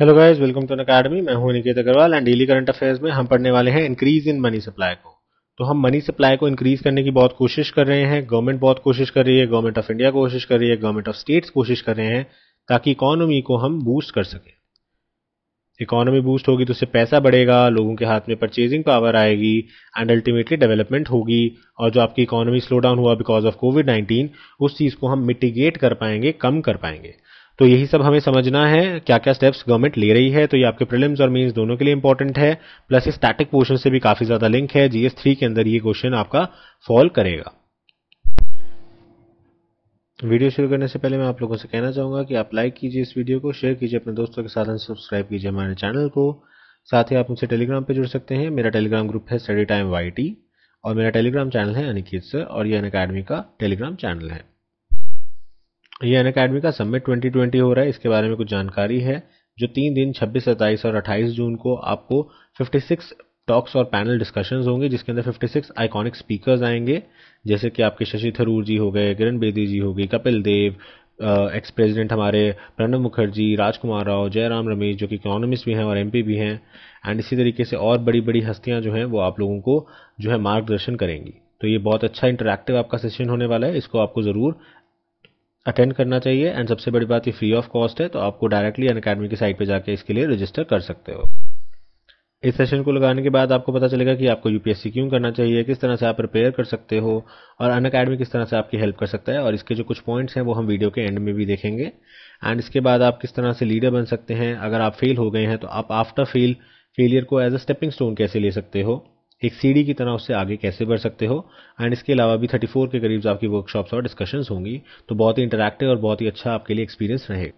Hello guys welcome to academy मैं हूं Niket Agrawal and daily current affairs में हम पढ़ने वाले हैं इंक्रीज इन मनी सप्लाई को तो हम मनी सप्लाई को इंक्रीज करने की बहुत कोशिश कर रहे हैं गवर्नमेंट बहुत कोशिश कर रही है गवर्नमेंट ऑफ इंडिया कोशिश कर रही है गवर्नमेंट ऑफ स्टेट्स कोशिश कर रहे हैं ताकि इकोनॉमी को हम बूस्ट कर सकें इकोनॉमी बूस्ट होगी तो उससे पैसा बढ़ेगा लोगों के हाथ में परचेजिंग पावर आएगी एंड अल्टीमेटली डेवलपमेंट होगी और जो आपकी इकोनॉमी स्लो डाउन हुआ बिकॉज ऑफ कोविड नाइन्टीन उस चीज़ को हम मिटिगेट कर पाएंगे कम कर पाएंगे तो यही सब हमें समझना है क्या क्या स्टेप्स गवर्नमेंट ले रही है तो ये आपके प्रिलिम्स और मेंस दोनों के लिए इंपॉर्टेंट है प्लस ये स्टैटिक पोर्शन से भी काफी ज्यादा लिंक है जीएस थ्री के अंदर ये क्वेश्चन आपका फॉल करेगा वीडियो शुरू करने से पहले मैं आप लोगों से कहना चाहूंगा कि आप लाइक कीजिए इस वीडियो को शेयर कीजिए अपने दोस्तों के साथ सब्सक्राइब कीजिए हमारे चैनल को साथ ही आप मुझसे टेलीग्राम पर जुड़ सकते हैं मेरा टेलीग्राम ग्रुप है स्टडी टाइम वाई और मेरा टेलीग्राम चैनल है अनिकित सर और ये अन अकेडमी का टेलीग्राम चैनल है ये अन अकेडमी का सबमिट 2020 हो रहा है इसके बारे में कुछ जानकारी है जो तीन दिन 26, सत्ताईस और 28 जून को आपको 56 टॉक्स और पैनल डिस्कशंस होंगे जिसके अंदर 56 आइकॉनिक स्पीकर्स आएंगे जैसे कि आपके शशि थरूर जी हो गए किरण बेदी जी हो गई कपिल देव एक्स प्रेसिडेंट हमारे प्रणब मुखर्जी राजकुमार राव जयराम रमेश जो कि इकोनॉमिस्ट भी हैं और एमपी भी हैं एंड इसी तरीके से और बड़ी बड़ी हस्तियां जो हैं वो आप लोगों को जो है मार्गदर्शन करेंगी तो ये बहुत अच्छा इंटरेक्टिव आपका सेशन होने वाला है इसको आपको ज़रूर अटेंड करना चाहिए एंड सबसे बड़ी बात ये फ्री ऑफ कॉस्ट है तो आपको डायरेक्टली अन अकेडमी की साइट पर जाकर इसके लिए रजिस्टर कर सकते हो इस सेशन को लगाने के बाद आपको पता चलेगा कि आपको यूपीएससी क्यों करना चाहिए किस तरह से आप प्रिपेयर कर सकते हो और अन अकेडमी किस तरह से आपकी हेल्प कर सकता है और इसके जो कुछ पॉइंट्स हैं वो हम वीडियो के एंड में भी देखेंगे एंड इसके बाद आप किस तरह से लीडर बन सकते हैं अगर आप फेल हो गए हैं तो आप आफ्टर फेल फेलियर को एज अ स्टेपिंग स्टोन कैसे ले सकते हो एक सीढ़ी की तरह उससे आगे कैसे बढ़ सकते हो एंड इसके अलावा भी 34 के करीब आपकी वर्कशॉप्स और डिस्कशंस होंगी तो बहुत ही इंटरेक्टिव और बहुत ही अच्छा आपके लिए एक्सपीरियंस रहे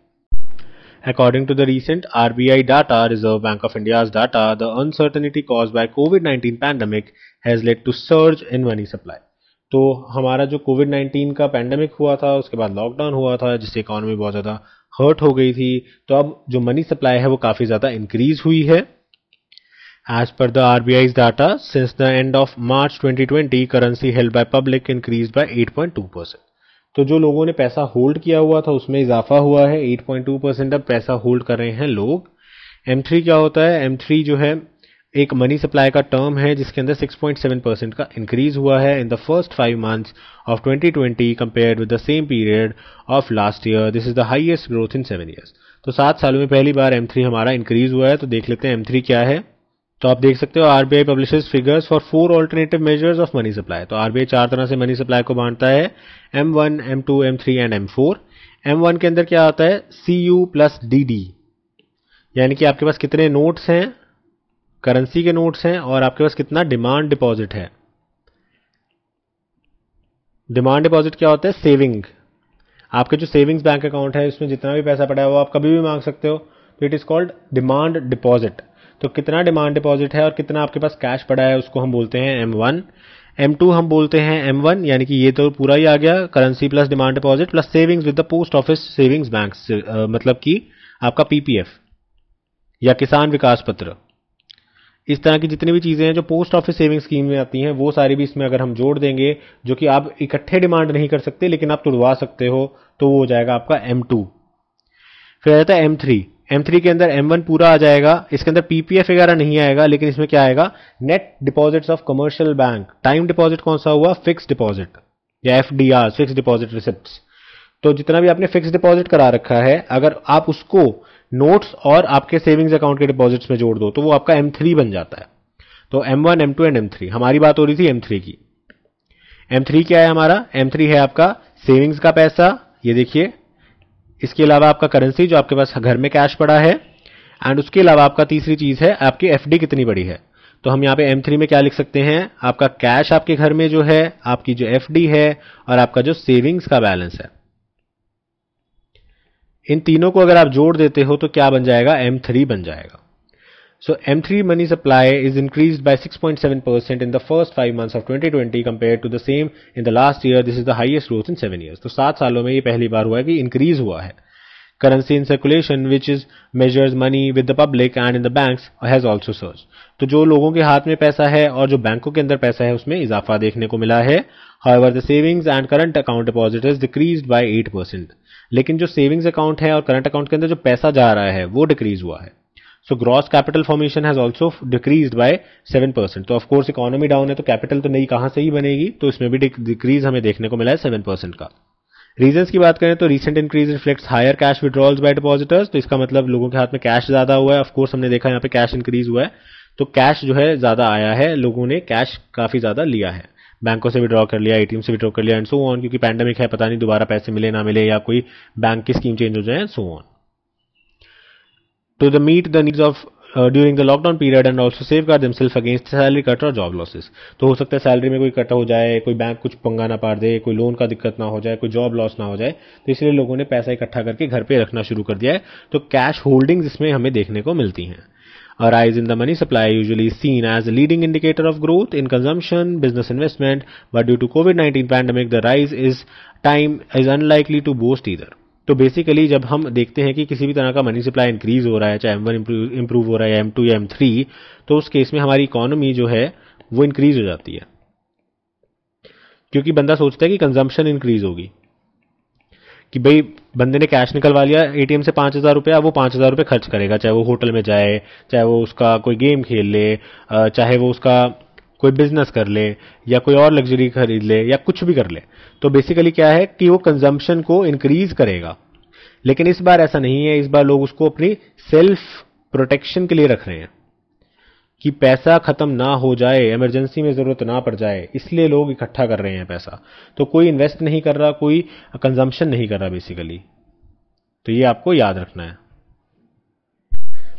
according to the recent RBI data reserve bank of India data the uncertainty caused by covid nineteen pandemic has led to surge in money supply तो हमारा जो कोविड 19 का पैंडमिक हुआ था उसके बाद लॉकडाउन हुआ था जिससे इकोनॉमी बहुत ज़्यादा हर्ट हो गई थी तो अब जो मनी सप्लाई है वो काफ़ी ज़्यादा इंक्रीज हुई है As per the RBI's data, since the end of March 2020, currency held by public increased by 8.2 percent तो जो लोगों ने पैसा होल्ड किया हुआ था उसमें इजाफा हुआ है 8.2 परसेंट अब पैसा होल्ड कर रहे हैं लोग M3 क्या होता है M3 जो है एक मनी सप्लाई का टर्म है जिसके अंदर 6.7 परसेंट का इंक्रीज हुआ है in the first five months of 2020 compare with the same period of last year this is the highest growth in seven years तो सात सालों में पहली बार एम हमारा इंक्रीज हुआ है तो देख लेते हैं एम क्या है तो आप देख सकते हो RBI publish figures for four alternative measures of money supply तो आरबीआई चार तरह से मनी सप्लाई को बांटता है M one M two M three and M four M one के अंदर क्या आता है C U plus D D यानी कि आपके पास कितने नोट्स हैं करेंसी के नोट्स हैं और आपके पास कितना डिमांड डिपॉजिट है डिमांड डिपॉजिट क्या होता है सेविंग आपके जो सेविंग्स बैंक अकाउंट है उसमें जितना भी पैसा पड़ा है वो आप कभी भी मांग सकते हो तो it is called demand deposit तो कितना डिमांड डिपॉजिट है और कितना आपके पास कैश पड़ा है उसको हम बोलते हैं एम वन एम टू हम बोलते हैं एम वन यानी कि ये तो पूरा ही आ गया currency plus demand deposit plus savings with the post office savings bank मतलब कि आपका पीपीएफ या किसान विकास पत्र इस तरह की जितनी भी चीज़ें हैं जो पोस्ट ऑफिस सेविंग स्कीम में आती हैं वो सारी भी इसमें अगर हम जोड़ देंगे जो कि आप इकट्ठे डिमांड नहीं कर सकते लेकिन आप तुड़वा सकते हो तो वो हो जाएगा आपका एम टू फिर आ जाता है एम थ्री M3 के अंदर M1 पूरा आ जाएगा इसके अंदर पीपीएफ वगैरह नहीं आएगा लेकिन इसमें क्या आएगा net deposits of commercial bank time deposit कौन सा हुआ फिक्स डिपॉजिट या F D R fix deposit receipt तो जितना भी आपने फिक्स डिपॉजिट करा रखा है अगर आप उसको नोट्स और आपके सेविंग्स अकाउंट के डिपॉजिट्स में जोड़ दो तो वो आपका M3 बन जाता है तो M1, M2 एंड M3 हमारी बात हो रही थी M3 की M3 क्या है हमारा M3 है आपका सेविंग्स का पैसा ये देखिए इसके अलावा आपका करेंसी जो आपके पास घर में कैश पड़ा है एंड उसके अलावा आपका तीसरी चीज है आपकी एफ कितनी बड़ी है तो हम यहाँ पे M3 में क्या लिख सकते हैं आपका कैश आपके घर में जो है आपकी जो एफ है और आपका जो सेविंग्स का बैलेंस है इन तीनों को अगर आप जोड़ देते हो तो क्या बन जाएगा M3 बन जाएगा So M3 money supply is increased by 6.7% in the first 5 months of 2020 compared to the same in the last year. This is the highest growth in 7 years. तो सात सालों में ये पहली बार हुआ है कि इंक्रीज हुआ है currency in circulation which is measures money with the public and in the banks has also surge तो जो लोगों के हाथ में पैसा है और जो बैंकों के अंदर पैसा है उसमें इजाफा देखने को मिला है however the savings and current account deposit is decrease by eight percent लेकिन जो सेविंग्स अकाउंट है और करंट अकाउंट के अंदर जो पैसा जा रहा है वो डिक्रीज हुआ है so gross capital formation has also decrease by seven percent तो ऑफकोर्स इकोनॉमी डाउन है तो कैपिटल तो नई कहां से ही बनेगी तो इसमें भी डिक्रीज हमें देखने को मिला है सेवन परसेंट का रीजन की बात करें तो recent increase reflects higher cash withdrawals by depositors तो इसका मतलब लोगों के हाथ में कैश ज्यादा हुआ है ऑफकोर्स हमने देखा यहाँ पे कैश इंक्रीज हुआ है तो कैश जो है ज्यादा आया है लोगों ने कैश काफी ज्यादा लिया है बैंकों से विड्रॉ कर लिया एटीएम से विड्रॉ कर लिया एंड सो ऑन क्योंकि पैंडेमिक है पता नहीं दोबारा पैसे मिले ना मिले या कोई बैंक की स्कीम चेंज हो जाए so on to the meet the needs of during the lockdown period and also save कर themselves against salary cut और जॉब लॉसेज तो हो सकता है सैलरी में कोई कट हो जाए कोई बैंक कुछ पंगा ना पार दे कोई लोन का दिक्कत ना हो जाए कोई जॉब लॉस ना हो जाए तो इसलिए लोगों ने पैसा इकट्ठा करके घर पर रखना शुरू कर दिया है तो कैश होल्डिंग्स इसमें हमें देखने को मिलती हैं और rise in the money supply usually seen as a leading indicator of growth in consumption business investment but due to covid nineteen pandemic the rise is time is unlikely to boost either तो basically जब हम देखते हैं कि किसी भी तरह का मनी सप्लाई इंक्रीज हो रहा है चाहे एम वन इंप्रूव हो रहा है एम टू या एम थ्री तो उस केस में हमारी इकोनॉमी जो है वो इंक्रीज हो जाती है क्योंकि बंदा सोचता है कि कंजम्पशन इंक्रीज होगी कि भाई बंदे ने कैश निकलवा लिया एटीएम से पांच हज़ार रुपया वो पांच हज़ार रुपये खर्च करेगा चाहे वो होटल में जाए चाहे वो उसका कोई गेम खेल ले चाहे वो उसका कोई बिजनेस कर ले या कोई और लग्जरी खरीद ले या कुछ भी कर ले तो बेसिकली क्या है कि वो कंजम्पशन को इंक्रीज करेगा लेकिन इस बार ऐसा नहीं है इस बार लोग उसको अपनी सेल्फ प्रोटेक्शन के लिए रख रहे हैं कि पैसा खत्म ना हो जाए इमरजेंसी में ज़रूरत ना पड़ जाए इसलिए लोग इकट्ठा कर रहे हैं पैसा तो कोई इन्वेस्ट नहीं कर रहा कोई कंजम्पशन नहीं कर रहा बेसिकली तो ये आपको याद रखना है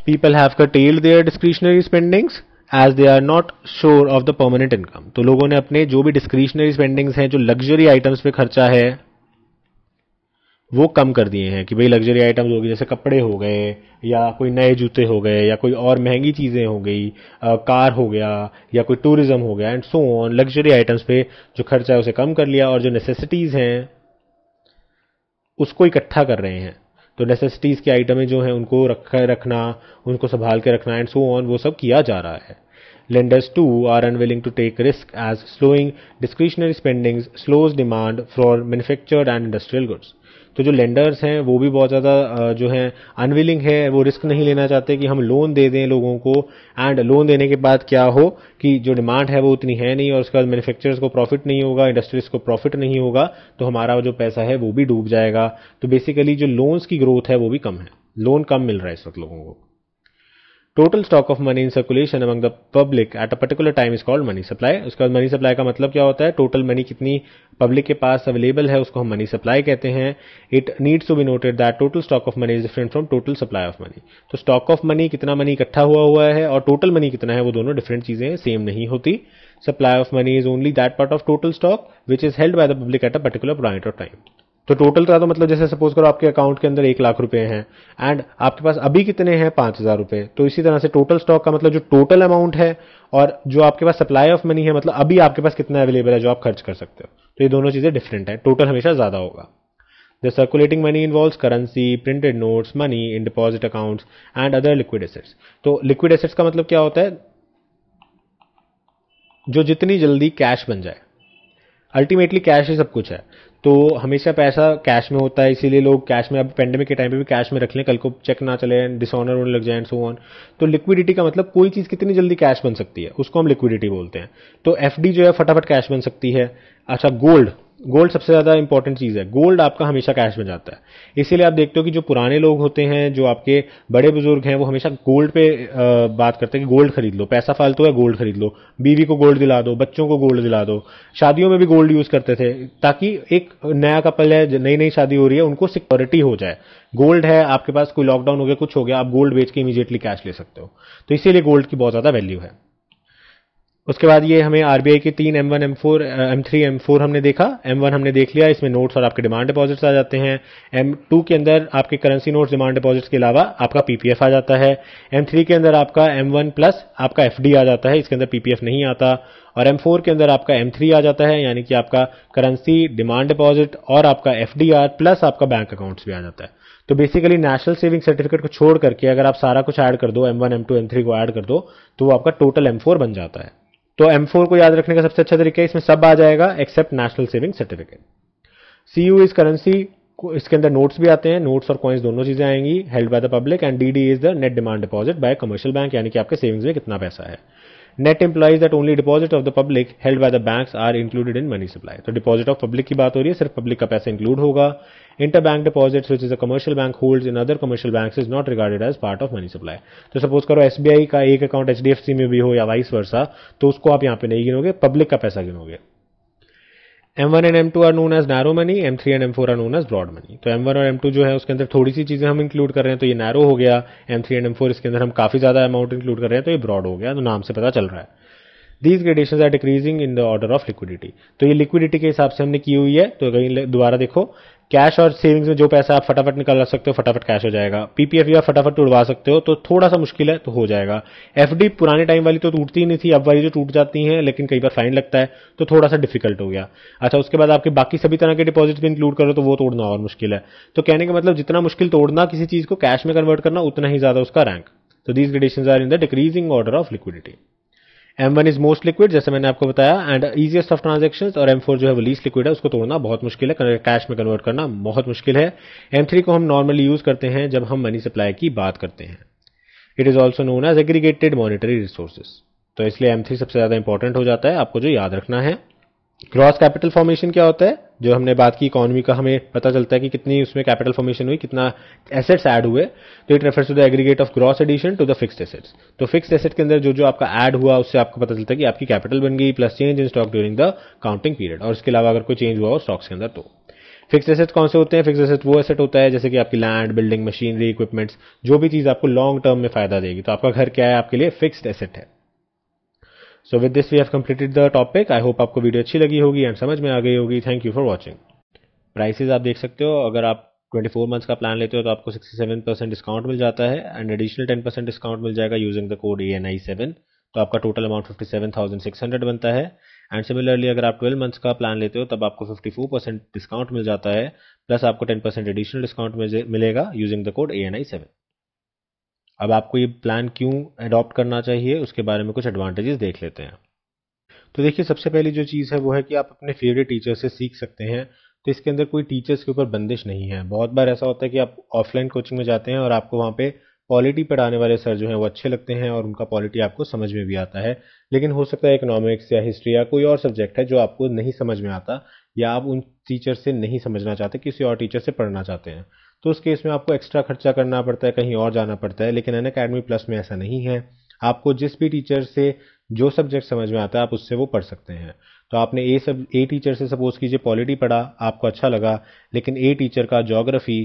people have curtailed their discretionary spendings as they are not sure of the permanent income तो लोगों ने अपने जो भी डिस्क्रिशनरी स्पेंडिंग्स हैं जो लग्जरी आइटम्स पे खर्चा है वो कम कर दिए हैं कि भाई लग्जरी आइटम्स हो गए जैसे कपड़े हो गए या कोई नए जूते हो गए या कोई और महंगी चीज़ें हो गई कार हो गया या कोई टूरिज्म हो गया and so on luxury items पे जो खर्चा है उसे कम कर लिया और जो नेसेसिटीज़ हैं उसको इकट्ठा कर रहे हैं तो नेसेसिटीज के आइटमें जो हैं उनको रख रखना उनको संभाल के रखना एंड सो ऑन वो सब किया जा रहा है lenders too are unwilling to take risk as slowing discretionary spendings slows demand for manufactured and industrial goods तो जो लेंडर्स हैं वो भी बहुत ज़्यादा जो है अनविलिंग है वो रिस्क नहीं लेना चाहते कि हम लोन दे दें लोगों को एंड लोन देने के बाद क्या हो कि जो डिमांड है वो उतनी है नहीं और उसके बाद मैन्युफैक्चरर्स को प्रॉफिट नहीं होगा इंडस्ट्रीज को प्रॉफिट नहीं होगा तो हमारा जो पैसा है वो भी डूब जाएगा तो बेसिकली जो लोन्स की ग्रोथ है वो भी कम है लोन कम मिल रहा है इस वक्त लोगों को total stock of money in circulation among the public at a particular time is called money supply उसके बाद मनी सप्लाई का मतलब क्या होता है टोटल मनी कितनी पब्लिक के पास अवेलेबल है उसको हम मनी सप्लाई कहते हैं it needs to be noted that total stock of money is different from total supply of money तो स्टॉक ऑफ मनी कितना मनी इकट्ठा हुआ हुआ है और टोटल मनी कितना है वो दोनों डिफरेंट चीजें हैं सेम नहीं होती supply of money is only that part of total stock which is held by the public at a particular point of time तो टोटल का तो मतलब जैसे सपोज करो आपके अकाउंट के अंदर एक लाख रुपए हैं एंड आपके पास अभी कितने हैं पांच हजार रुपए तो इसी तरह से टोटल स्टॉक का मतलब जो टोटल अमाउंट है और जो आपके पास सप्लाई ऑफ मनी है मतलब अभी आपके पास कितना अवेलेबल है जो आप खर्च कर सकते हो तो ये दोनों चीजें डिफरेंट है टोटल हमेशा ज्यादा होगा the circulating money involve currency printed notes money in deposit accounts and other liquid assets तो लिक्विड एसेट्स का मतलब क्या होता है जो जितनी जल्दी कैश बन जाए अल्टीमेटली कैश ही सब कुछ है तो हमेशा पैसा कैश में होता है इसीलिए लोग कैश में अब पेंडेमिक के टाइम पे भी कैश में रख लें कल को चेक ना चले डिसऑनर होने लग जाए सो ऑन तो लिक्विडिटी का मतलब कोई चीज़ कितनी जल्दी कैश बन सकती है उसको हम लिक्विडिटी बोलते हैं तो एफ जो है फटाफट कैश बन सकती है अच्छा गोल्ड गोल्ड सबसे ज़्यादा इंपॉर्टेंट चीज़ है गोल्ड आपका हमेशा कैश में जाता है इसीलिए आप देखते हो कि जो पुराने लोग होते हैं जो आपके बड़े बुजुर्ग हैं वो हमेशा गोल्ड पे बात करते हैं कि गोल्ड खरीद लो पैसा फालतू है गोल्ड खरीद लो बीवी को गोल्ड दिला दो बच्चों को गोल्ड दिला दो शादियों में भी गोल्ड यूज़ करते थे ताकि एक नया कपल है नई नई शादी हो रही है उनको सिक्योरिटी हो जाए गोल्ड है आपके पास कोई लॉकडाउन हो गया कुछ हो गया आप गोल्ड बेच के इमीजिएटली कैश ले सकते हो तो इसीलिए गोल्ड की बहुत ज़्यादा वैल्यू है उसके बाद ये हमें आरबीआई के तीन M one M four M three M four हमने देखा एम वन हमने देख लिया इसमें नोट्स और आपके डिमांड डिपॉजिट्स आ जाते हैं एम टू के अंदर आपके करेंसी नोट्स डिमांड डिपॉजिट्स के अलावा आपका पीपीएफ आ जाता है एम थ्री के अंदर आपका एम वन प्लस आपका एफ आ जाता है इसके अंदर पीपीएफ नहीं आता और एम फोर के अंदर आपका एम थ्री आ जाता है यानी कि आपका करेंसी डिमांड डिपॉजिट और आपका एफ प्लस आपका बैंक अकाउंट्स भी आ जाता है तो बेसिकली नेशनल सेविंग सर्टिफिकेट को छोड़ करके अगर आप सारा कुछ ऐड कर दो M one M two M three को ऐड कर दो तो वो आपका टोटल एम फोर बन जाता है तो M4 को याद रखने का सबसे अच्छा तरीका है इसमें सब आ जाएगा except national saving certificate C U is currency इसके अंदर नोट्स भी आते हैं नोट्स और कॉइन्स दोनों चीजें आएंगी held by the public and D D is the net demand deposit by commercial bank यानी कि आपके सेविंग्स में कितना पैसा है net implies that only deposit of the public held by the banks are included in money supply तो deposit of public की बात हो रही है सिर्फ पब्लिक का पैसा इंक्लूड होगा inter bank deposit which is a commercial bank hold in other commercial bank is not regarded as part of money supply तो सपोज करो एसबीआई का एक अकाउंट एचडीएफसी में भी हो या वाइस वर्षा तो उसको आप यहां पे नहीं गिनोगे पब्लिक का पैसा गिनोगे M one and two are known as narrow money M three and four are known as broad money तो एम वन और एम टू जो है उसके अंदर थोड़ी सी चीजें हम इंक्लूड कर रहे हैं तो ये नैरो हो गया एम थ्री एंड फोर इसके अंदर हम काफी ज्यादा अमाउंट इंक्लूड कर रहे हैं तो ये ब्रॉड हो गया तो नाम से पता चल रहा है these gradation are decreasing in the order of liquidity तो ये लिक्विडिटी के हिसाब से हमने की हुई है तो कहीं दोबारा देखो कैश और सेविंग्स में जो पैसा आप फटाफट निकाल सकते हो फटाफट कैश हो जाएगा पीपीएफ या फटाफट उड़वा सकते हो तो थोड़ा सा मुश्किल है तो हो जाएगा एफडी पुराने टाइम वाली तो टूटती नहीं थी अब वाली जो तो टूट जाती है लेकिन कई बार फाइन लगता है तो थोड़ा सा डिफिकल्ट हो गया अच्छा उसके बाद आपके बाकी सभी तरह के डिपॉजिट भी इंक्लूड करो तो वो तोड़ना और मुश्किल है तो कहने का मतलब जितना मुश्किल तोड़ना किसी चीज को कैश में कन्वर्ट करना उतना ही ज्यादा उसका रैंक तो these condition are in the decreasing order of liquidity M one is most liquid जैसे मैंने आपको बताया एंड ईजिएस्ट ऑफ ट्रांजेक्शन और एम फोर जो है वो लीस्ट लिक्विड है उसको तोड़ना बहुत मुश्किल है कैश में कन्वर्ट करना बहुत मुश्किल है एम थ्री को हम नॉर्मली यूज करते हैं जब हम मनी सप्लाई की बात करते हैं it is also known as aggregated monetary resources तो इसलिए एम थ्री सबसे ज्यादा इंपॉर्टेंट हो जाता है आपको जो याद रखना है क्रॉस कैपिटल फॉर्मेशन क्या होता है जो हमने बात की इकोनॉमी का हमें पता चलता है कि कितनी उसमें कैपिटल फॉर्मेशन हुई कितना एसेट्स ऐड हुए तो it refers to the aggregate of gross addition to the fixed assets तो फिक्स्ड एसेट के अंदर जो जो आपका ऐड हुआ उससे आपको पता चलता है कि आपकी कैपिटल बन गई plus change in stock during the counting period और इसके अलावा अगर कोई चेंज हुआ हो स्टॉक्स के अंदर तो फिक्स एसेट कौन से होते हैं फिक्स एसेट वो एसेट होता है जैसे कि आपकी लैंड बिल्डिंग मशीनरी इक्विपमेंट्स जो भी चीज़ आपको लॉन्ग टर्म में फायदा देगी तो आपका घर क्या है आपके लिए फिक्स्ड एसेट है so with this we have completed the topic I hope आपको वीडियो अच्छी लगी होगी एंड समझ में आ गई होगी thank you for watching prices आप देख सकते हो अगर आप 24 मंथ्स का प्लान लेते हो तो आपको 67 परसेंट डिस्काउंट मिल जाता है एंड एडिशनल 10 परसेंट डिस्काउंट मिल जाएगा using the code E N I seven तो आपका टोटल अमाउंट 57,600 बनता है एंड सिमिलरली अगर आप 12 मंथ्स का प्लान लेते हो तब आपको 54 परसेंट डिस्काउंट मिल जाता है प्लस आपको 10 परसेंट एडिशनल डिस्काउंट मिलेगा using the code A N I seven अब आपको ये प्लान क्यों अडॉप्ट करना चाहिए उसके बारे में कुछ एडवांटेजेस देख लेते हैं तो देखिए सबसे पहली जो चीज़ है वो है कि आप अपने फेवरेट टीचर से सीख सकते हैं तो इसके अंदर कोई टीचर्स के ऊपर बंदिश नहीं है बहुत बार ऐसा होता है कि आप ऑफलाइन कोचिंग में जाते हैं और आपको वहाँ पे पॉलिटी पढ़ाने वाले सर जो हैं वो अच्छे लगते हैं और उनका पॉलिटी आपको समझ में भी आता है लेकिन हो सकता है इकोनॉमिक्स या हिस्ट्री या कोई और सब्जेक्ट है जो आपको नहीं समझ में आता या आप उन टीचर से नहीं समझना चाहते किसी और टीचर से पढ़ना चाहते हैं तो उस केस में आपको एक्स्ट्रा खर्चा करना पड़ता है कहीं और जाना पड़ता है लेकिन अन अकेडमी प्लस में ऐसा नहीं है आपको जिस भी टीचर से जो सब्जेक्ट समझ में आता है आप उससे वो पढ़ सकते हैं तो आपने ए सब ए टीचर से सपोज कीजिए पॉलिटी पढ़ा आपको अच्छा लगा लेकिन ए टीचर का जोग्राफी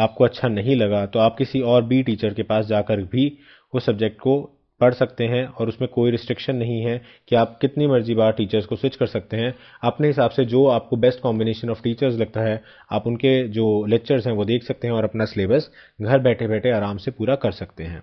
आपको अच्छा नहीं लगा तो आप किसी और बी टीचर के पास जाकर भी उस सब्जेक्ट को पढ़ सकते हैं और उसमें कोई रिस्ट्रिक्शन नहीं है कि आप कितनी मर्जी बार टीचर्स को स्विच कर सकते हैं अपने हिसाब से जो आपको बेस्ट कॉम्बिनेशन ऑफ टीचर्स लगता है आप उनके जो लेक्चर्स हैं वो देख सकते हैं और अपना सिलेबस घर बैठे बैठे आराम से पूरा कर सकते हैं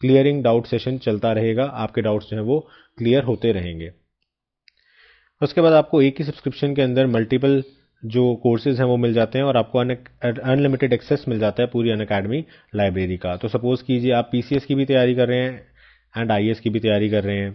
क्लियरिंग डाउट सेशन चलता रहेगा आपके डाउट्स जो हैं वो क्लियर होते रहेंगे उसके बाद आपको एक ही सब्सक्रिप्शन के अंदर मल्टीपल जो कोर्सेज हैं वो मिल जाते हैं और आपको अनलिमिटेड एक्सेस मिल जाता है पूरी अन अकेडमी लाइब्रेरी का तो सपोज़ कीजिए आप पी की भी तैयारी कर रहे हैं एंड आई की भी तैयारी कर रहे हैं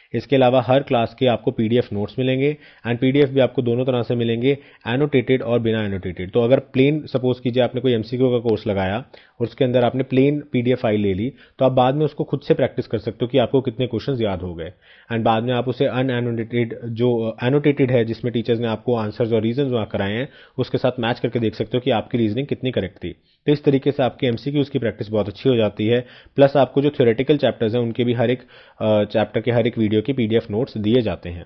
इसके अलावा हर क्लास के आपको पी नोट्स मिलेंगे एंड पी भी आपको दोनों तरह से मिलेंगे एनोटेटेड और बिना एनोटेटेड तो अगर प्लेन सपोज कीजिए आपने कोई एम का कोर्स लगाया और उसके अंदर आपने प्लेन पी फाइल ले ली तो आप बाद में उसको खुद से प्रैक्टिस कर सकते हो कि आपको कितने क्वेश्चन याद हो गए एंड बाद में आप उसे अनएनोटेटेड जो एनोटेटेड uh, है जिसमें टीचर्स ने आपको आंसर्स और रीजन वहाँ कराए हैं उसके साथ मैच करके देख सकते हो कि आपकी रीजनिंग कितनी करेक्ट थी तो इस तरीके से आपकी एम की प्रैक्टिस बहुत अच्छी हो जाती है प्लस आपको जो थ्योरेटिकल चैप्टर्स हैं उनके भी हर एक चैप्टर के हर एक वीडियो के पी नोट्स दिए जाते हैं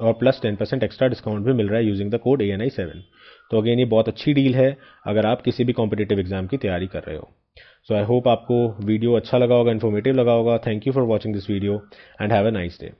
और plus ten percent extra discount भी मिल रहा है using the code A N I seven तो अगेन ये बहुत अच्छी डील है अगर आप किसी भी कॉम्पिटेटिव एग्जाम की तैयारी कर रहे हो सो आई होप आपको वीडियो अच्छा लगा होगा इन्फॉर्मेटिव लगा होगा thank you for watching this video and have a nice day